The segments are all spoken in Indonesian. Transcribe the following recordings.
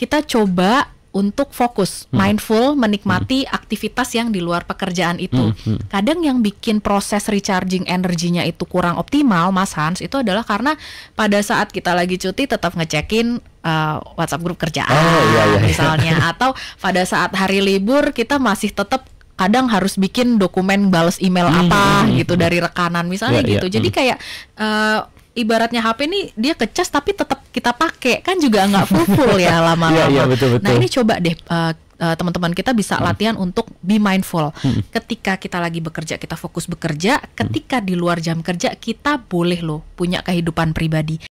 kita coba untuk fokus, hmm. mindful, hmm. menikmati hmm. aktivitas yang di luar pekerjaan itu. Hmm. Hmm. Kadang yang bikin proses recharging energinya itu kurang optimal, Mas Hans, itu adalah karena pada saat kita lagi cuti tetap ngecekin uh, WhatsApp grup kerjaan, oh, iya, iya, iya. misalnya, atau pada saat hari libur kita masih tetap kadang harus bikin dokumen balas email hmm, apa hmm, hmm gitu hmm. dari rekanan misalnya yeah, iya. gitu. Yeah, Jadi hmm. kayak uh, ibaratnya HP ini dia kecas tapi tetap kita pakai kan juga nggak full ya lama-lama. Iya, iya, nah ini coba deh uh, uh, teman-teman kita bisa hmm. latihan untuk be mindful. Hmm. Ketika kita lagi bekerja, kita fokus bekerja. Ketika hmm. di luar jam kerja, kita boleh loh punya kehidupan pribadi.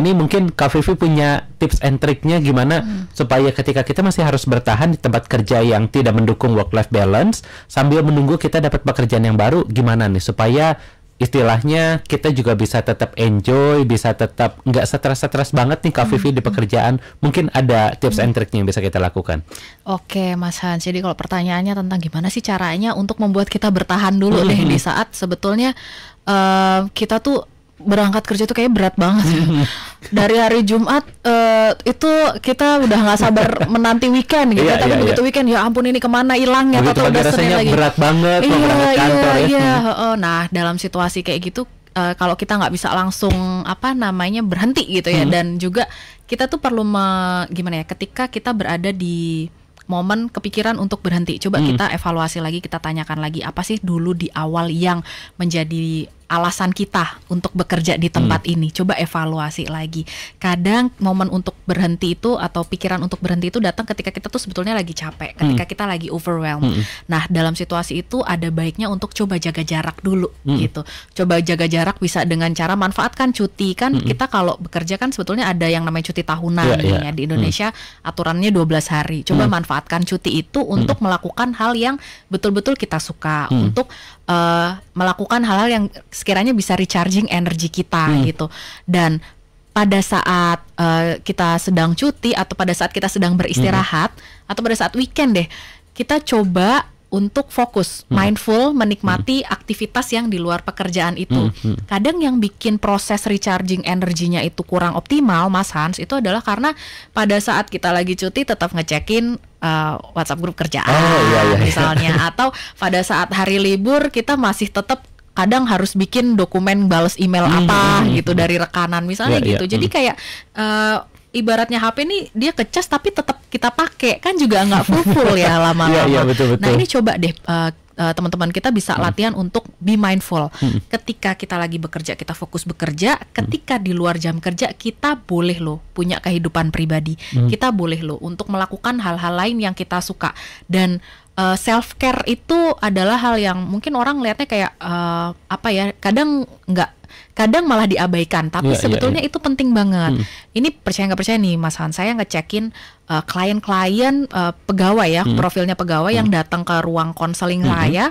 ini mungkin Kak Vivi punya tips and triknya gimana hmm. supaya ketika kita masih harus bertahan di tempat kerja yang tidak mendukung work life balance sambil menunggu kita dapat pekerjaan yang baru gimana nih supaya istilahnya kita juga bisa tetap enjoy, bisa tetap nggak stres-stres banget nih Kak Vivi hmm. di pekerjaan. Mungkin ada tips hmm. and triknya yang bisa kita lakukan. Oke, Mas Hans. Jadi kalau pertanyaannya tentang gimana sih caranya untuk membuat kita bertahan dulu hmm. deh di saat sebetulnya uh, kita tuh berangkat kerja itu kayak berat banget. dari hari Jumat uh, itu kita udah nggak sabar menanti weekend gitu yeah, tapi yeah, begitu yeah. weekend ya ampun ini kemana hilangnya atau udah rasanya lagi. berat banget iya, iya, ya. iya, nah dalam situasi kayak gitu uh, kalau kita nggak bisa langsung apa namanya berhenti gitu ya hmm. dan juga kita tuh perlu me, gimana ya ketika kita berada di momen kepikiran untuk berhenti coba hmm. kita evaluasi lagi kita tanyakan lagi apa sih dulu di awal yang menjadi alasan kita untuk bekerja di tempat hmm. ini. Coba evaluasi lagi. Kadang momen untuk berhenti itu atau pikiran untuk berhenti itu datang ketika kita tuh sebetulnya lagi capek, ketika hmm. kita lagi overwhelmed. Hmm. Nah, dalam situasi itu ada baiknya untuk coba jaga jarak dulu hmm. gitu. Coba jaga jarak bisa dengan cara manfaatkan cuti kan hmm. kita kalau bekerja kan sebetulnya ada yang namanya cuti tahunan yeah, iya. yeah. ya di hmm. Indonesia hmm. aturannya 12 hari. Coba hmm. manfaatkan cuti itu untuk hmm. melakukan hal yang betul-betul kita suka hmm. untuk uh, melakukan hal-hal yang sekiranya bisa recharging energi kita hmm. gitu dan pada saat uh, kita sedang cuti atau pada saat kita sedang beristirahat hmm. atau pada saat weekend deh kita coba untuk fokus, hmm. mindful, menikmati hmm. aktivitas yang di luar pekerjaan itu. Hmm. Hmm. Kadang yang bikin proses recharging energinya itu kurang optimal, Mas Hans, itu adalah karena pada saat kita lagi cuti tetap ngecekin uh, WhatsApp grup kerjaan, oh, iya, iya. iya. misalnya, atau pada saat hari libur kita masih tetap kadang harus bikin dokumen balas email hmm. apa hmm. hmm gitu hmm. dari rekanan misalnya yeah, iya. gitu. Yeah, Jadi hmm. kayak uh, ibaratnya HP ini dia kecas tapi tetap kita pakai kan juga nggak full ya lama-lama. Iya, iya, nah ini coba deh uh, teman-teman kita bisa hmm. latihan untuk be mindful. Hmm. Ketika kita lagi bekerja kita fokus bekerja, ketika hmm. di luar jam kerja kita boleh loh punya kehidupan pribadi. Hmm. Kita boleh loh untuk melakukan hal-hal lain yang kita suka dan uh, eh, self care itu adalah hal yang mungkin orang lihatnya kayak uh, apa ya kadang nggak kadang malah diabaikan tapi yeah, iya, sebetulnya yeah, yeah. itu penting banget hmm. ini percaya nggak percaya nih Mas Han saya ngecekin uh, klien-klien uh, pegawai ya hmm. profilnya pegawai hmm. yang datang ke ruang konseling hmm. saya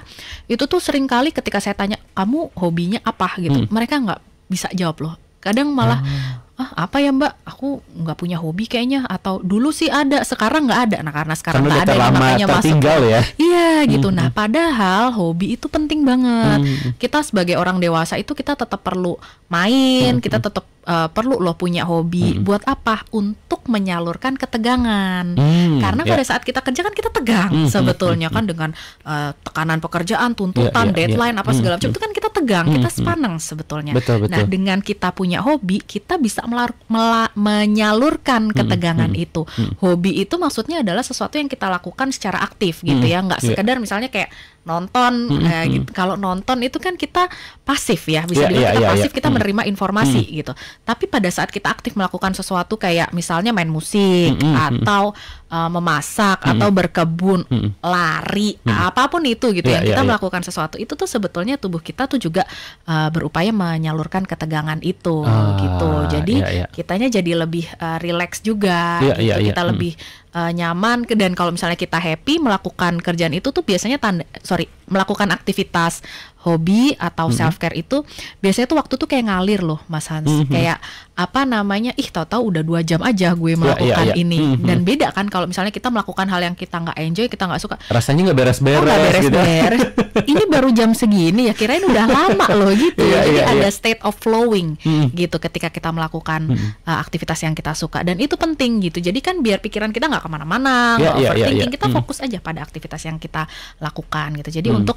itu tuh sering kali ketika saya tanya kamu hobinya apa gitu hmm. mereka nggak bisa jawab loh kadang malah hmm ah apa ya mbak aku nggak punya hobi kayaknya atau dulu sih ada sekarang nggak ada nah karena sekarang nggak ada lama, makanya masuk ya iya gitu hmm, nah hmm. padahal hobi itu penting banget hmm, -hmm. kita sebagai orang dewasa itu kita tetap perlu main -hmm. kita tetap uh, perlu loh punya hobi. hmm Buat apa? Untuk menyalurkan ketegangan. Mm, Karena yeah. pada saat kita kerja kan kita tegang hmm, hmm sebetulnya hmm, kan hmm. dengan uh, tekanan pekerjaan, tuntutan, yeah, yeah, ya. deadline yeah. apa segala macam hmm itu kan kita tegang, hmm kita sepaneng sebetulnya. Betul, nah, betul. Nah, dengan kita punya hobi, kita bisa melar- mela- menyalurkan ketegangan hmm itu. hmm Hobi itu maksudnya adalah sesuatu yang kita lakukan secara aktif gitu hmm ya, nggak ya. sekedar yeah. misalnya kayak nonton mm-hmm. eh, gitu. Hmm. kalau nonton itu kan kita pasif ya bisa yeah, dibilang yeah, kita yeah, ya. pasif yeah. kita mm menerima informasi mm gitu tapi pada saat kita aktif melakukan sesuatu kayak misalnya main musik mm-hmm. atau uh, memasak mm-hmm. atau berkebun mm-hmm. lari mm-hmm. apapun itu gitu yeah, yang ya, kita yeah, melakukan sesuatu itu tuh sebetulnya tubuh kita tuh juga uh, berupaya menyalurkan ketegangan itu gitu. ah, gitu jadi yeah, yeah. kitanya jadi lebih uh, rileks juga yeah, gitu. yeah, ya. kita yeah. lebih mm uh, nyaman dan kalau misalnya kita happy melakukan kerjaan itu tuh biasanya tanda sorry melakukan aktivitas hobi atau self care itu biasanya tuh waktu tuh kayak ngalir loh Mas Hans mm -hmm. kayak apa namanya ih tahu-tahu udah dua jam aja gue ya, melakukan yeah, yeah, yeah. ini mm -hmm. dan beda kan kalau misalnya kita melakukan hal yang kita nggak enjoy kita nggak suka rasanya nggak beres-beres oh, gitu. beres-beres ini baru jam segini ya kirain udah lama loh gitu yeah, jadi yeah, ada yeah. state of flowing mm -hmm. gitu ketika kita melakukan mm -hmm. uh, aktivitas yang kita suka dan itu penting gitu jadi kan biar pikiran kita nggak kemana-mana iya, nggak yeah, iya, iya. overthinking yeah, yeah, yeah. kita mm-hmm. fokus aja pada aktivitas yang kita lakukan gitu jadi untuk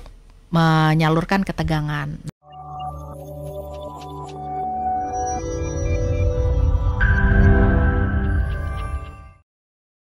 menyalurkan ketegangan.